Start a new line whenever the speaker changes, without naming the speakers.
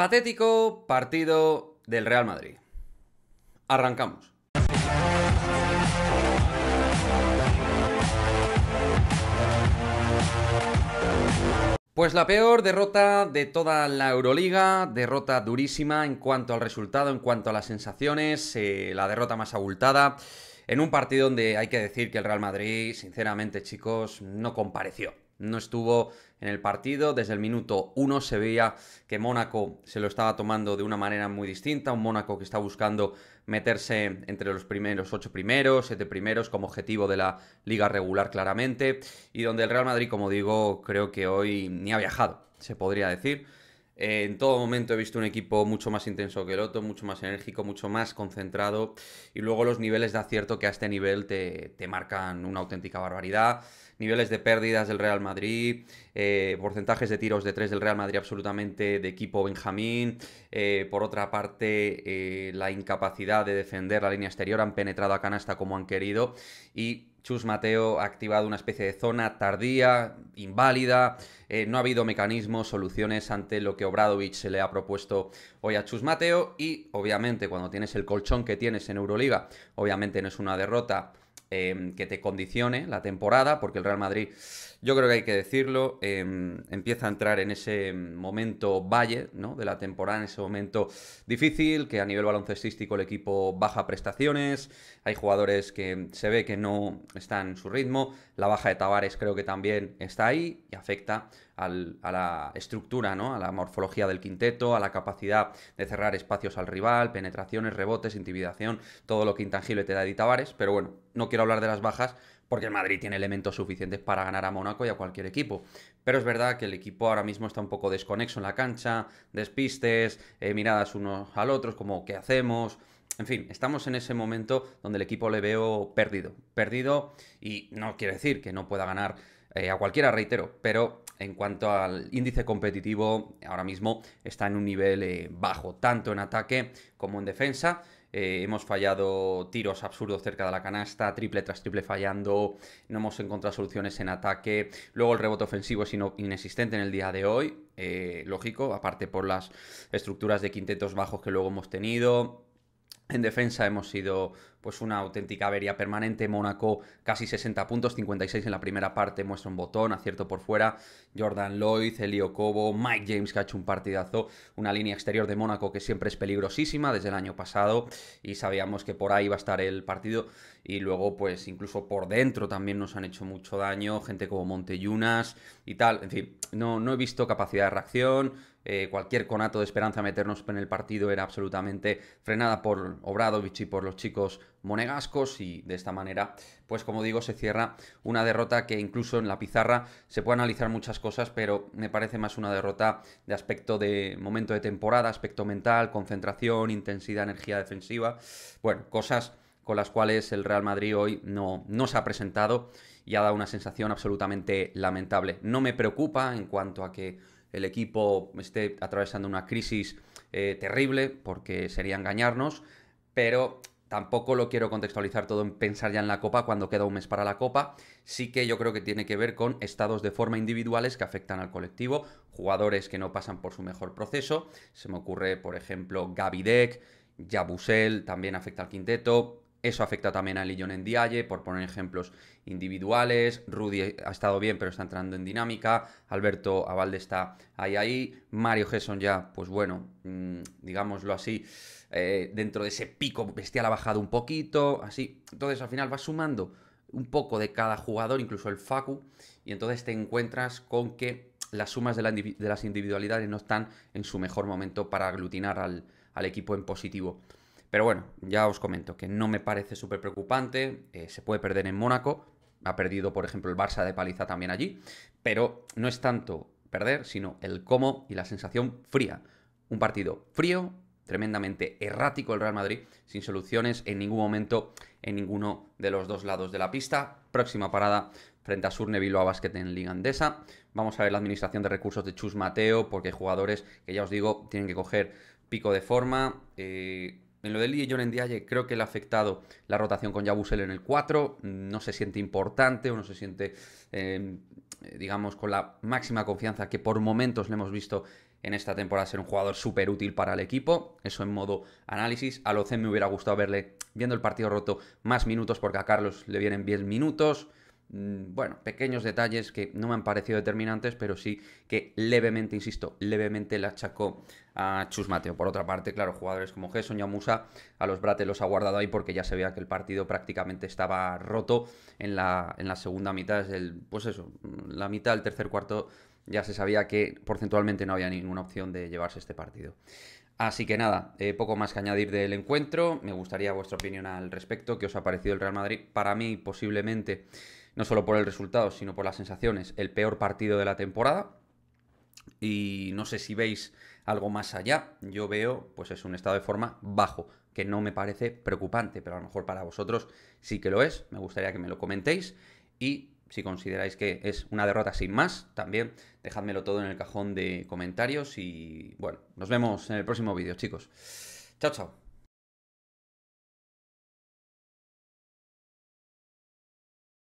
Patético partido del Real Madrid. Arrancamos. Pues la peor derrota de toda la Euroliga, derrota durísima en cuanto al resultado, en cuanto a las sensaciones, eh, la derrota más abultada, en un partido donde hay que decir que el Real Madrid, sinceramente chicos, no compareció no estuvo en el partido. Desde el minuto 1 se veía que Mónaco se lo estaba tomando de una manera muy distinta, un Mónaco que está buscando meterse entre los primeros ocho primeros, siete primeros como objetivo de la liga regular claramente, y donde el Real Madrid, como digo, creo que hoy ni ha viajado, se podría decir. Eh, en todo momento he visto un equipo mucho más intenso que el otro, mucho más enérgico, mucho más concentrado. Y luego los niveles de acierto que a este nivel te, marcan una auténtica barbaridad. Niveles de pérdidas del Real Madrid, eh, porcentajes de tiros de tres del Real Madrid absolutamente de equipo Benjamín. Eh, por otra parte, la incapacidad de defender la línea exterior. Han penetrado a canasta como han querido. Y Chus Mateo ha activado una especie de zona tardía, inválida, eh, no ha habido mecanismos, soluciones ante lo que Obradovich se le ha propuesto hoy a Chus Mateo y obviamente cuando tienes el colchón que tienes en Euroliga, obviamente no es una derrota Em, que te condicione la temporada, porque el Real Madrid, yo creo que hay que decirlo, em, empieza a entrar en ese momento valle de la temporada, en ese momento difícil, que a nivel baloncestístico el equipo baja prestaciones, hay jugadores que se ve que no están en su ritmo, la baja de Tavares creo que también está ahí y afecta a la estructura, ¿no? a la morfología del quinteto, a la capacidad de cerrar espacios al rival, penetraciones, rebotes, intimidación, todo lo que intangible te da Edith Tavares. Pero bueno, no quiero hablar de las bajas porque el Madrid tiene elementos suficientes para ganar a Mónaco y a cualquier equipo. Pero es verdad que el equipo ahora mismo está un poco desconexo en la cancha, despistes, eh, miradas unos al otro, como ¿qué hacemos? En fin, estamos en ese momento donde el equipo le veo perdido. Perdido y no quiere decir que no pueda ganar eh, a cualquiera, reitero, pero en cuanto al índice competitivo, ahora mismo está en un nivel eh, bajo, tanto en ataque como en defensa. Eh, hemos fallado tiros absurdos cerca de la canasta, triple tras triple fallando, no hemos encontrado soluciones en ataque. Luego el rebote ofensivo es inexistente en el día de hoy, lógico, aparte por las estructuras de quintetos bajos que luego hemos tenido. En defensa hemos sido pues una auténtica avería permanente. Mónaco casi 60 puntos, 56 en la primera parte, muestra un botón, acierto por fuera. Jordan Lloyd, Elio Cobo, Mike James que ha hecho un partidazo. Una línea exterior de Mónaco que siempre es peligrosísima desde el año pasado y sabíamos que por ahí iba a estar el partido. Y luego pues incluso por dentro también nos han hecho mucho daño. Gente como Monteyunas y tal. En fin, no, no he visto capacidad de reacción. Eh, cualquier conato de esperanza meternos en el partido era absolutamente frenada por Obradovich y por los chicos monegascos y de esta manera, pues como digo, se cierra una derrota que incluso en la pizarra se puede analizar muchas cosas, pero me parece más una derrota de aspecto de momento de temporada, aspecto mental, concentración, intensidad, energía defensiva, bueno, cosas con las cuales el Real Madrid hoy no, no se ha presentado y ha dado una sensación absolutamente lamentable. No me preocupa en cuanto a que el equipo esté atravesando una crisis eh, terrible, porque sería engañarnos, pero tampoco lo quiero contextualizar todo en pensar ya en la copa cuando queda un mes para la copa. Sí que yo creo que tiene que ver con estados de forma individuales que afectan al colectivo, jugadores que no pasan por su mejor proceso. Se me ocurre, por ejemplo, Gavidec, Yabusel, también afecta al quinteto. Eso afecta también a Lillón en Dialle, por poner ejemplos individuales. Rudy ha estado bien, pero está entrando en dinámica. Alberto Avalde está ahí, ahí. Mario Gesson ya, pues bueno, mm, digámoslo así, eh, dentro de ese pico bestial ha bajado un poquito, así. Entonces al final va sumando un poco de cada jugador, incluso el Facu, y entonces te encuentras con que las sumas de, las individualidades no están en su mejor momento para aglutinar al, al equipo en positivo. Pero bueno, ya os comento que no me parece súper preocupante, eh, se puede perder en Mónaco, ha perdido por ejemplo el Barça de paliza también allí, pero no es tanto perder, sino el cómo y la sensación fría. Un partido frío, tremendamente errático el Real Madrid, sin soluciones en ningún momento en ninguno de los dos lados de la pista. Próxima parada frente a Surne a Basket en Liga Andesa. Vamos a ver la administración de recursos de Chus Mateo, porque hay jugadores que ya os digo tienen que coger pico de forma. Eh, en lo de Lee y creo que le ha afectado la rotación con Yabusel en el 4, no se siente importante o no se siente, em, digamos, con la máxima confianza que por momentos le hemos visto en esta temporada ser un jugador súper útil para el equipo, eso en modo análisis. A Locen me hubiera gustado verle viendo el partido roto más minutos porque a Carlos le vienen 10 minutos. Mm, bueno, pequeños detalles que no me han parecido determinantes, pero sí que levemente, insisto, levemente la achacó a Chus Mateo. Por otra parte, claro, jugadores como Gerson y a los Brates los ha guardado ahí porque ya se veía que el partido prácticamente estaba roto en la, en la segunda mitad, es el, pues eso, la mitad del tercer cuarto ya se sabía que porcentualmente no había ninguna opción de llevarse este partido. Así que nada, eh, poco más que añadir del encuentro. Me gustaría vuestra opinión al respecto. ¿Qué os ha parecido el Real Madrid? Para mí, posiblemente no solo por el resultado, sino por las sensaciones, el peor partido de la temporada. Y no sé si veis algo más allá. Yo veo, pues es un estado de forma bajo, que no me parece preocupante, pero a lo mejor para vosotros sí que lo es. Me gustaría que me lo comentéis. Y si consideráis que es una derrota sin más, también dejádmelo todo en el cajón de comentarios. Y bueno, nos vemos en el próximo vídeo, chicos. Chao, chao.